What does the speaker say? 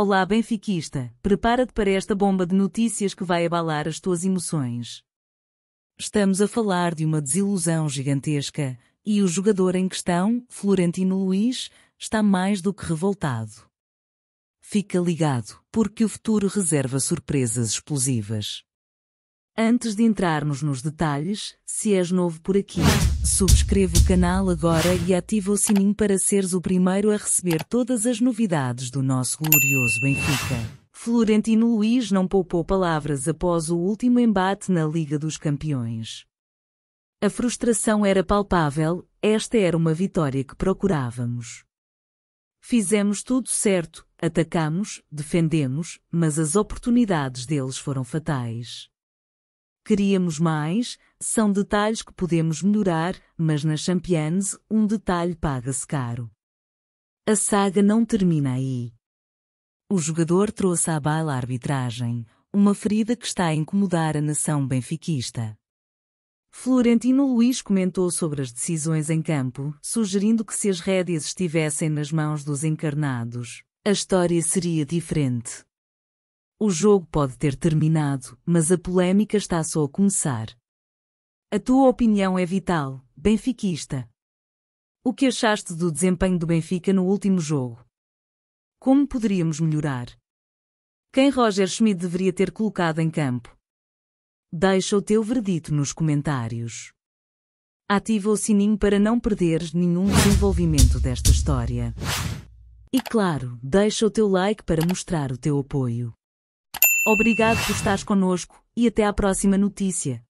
Olá benfiquista, prepara-te para esta bomba de notícias que vai abalar as tuas emoções. Estamos a falar de uma desilusão gigantesca, e o jogador em questão, Florentino Luiz, está mais do que revoltado. Fica ligado, porque o futuro reserva surpresas explosivas. Antes de entrarmos nos detalhes, se és novo por aqui, subscreve o canal agora e ativa o sininho para seres o primeiro a receber todas as novidades do nosso glorioso Benfica. Florentino Luiz não poupou palavras após o último embate na Liga dos Campeões. A frustração era palpável, esta era uma vitória que procurávamos. Fizemos tudo certo, atacamos, defendemos, mas as oportunidades deles foram fatais. Queríamos mais, são detalhes que podemos melhorar, mas na Champions um detalhe paga-se caro. A saga não termina aí. O jogador trouxe à baila a arbitragem, uma ferida que está a incomodar a nação benfiquista. Florentino Luiz comentou sobre as decisões em campo, sugerindo que se as rédeas estivessem nas mãos dos encarnados, a história seria diferente. O jogo pode ter terminado, mas a polémica está só a começar. A tua opinião é vital, benfiquista. O que achaste do desempenho do Benfica no último jogo? Como poderíamos melhorar? Quem Roger Schmidt deveria ter colocado em campo? Deixa o teu verdito nos comentários. Ativa o sininho para não perderes nenhum desenvolvimento desta história. E claro, deixa o teu like para mostrar o teu apoio. Obrigado por estares conosco e até à próxima notícia.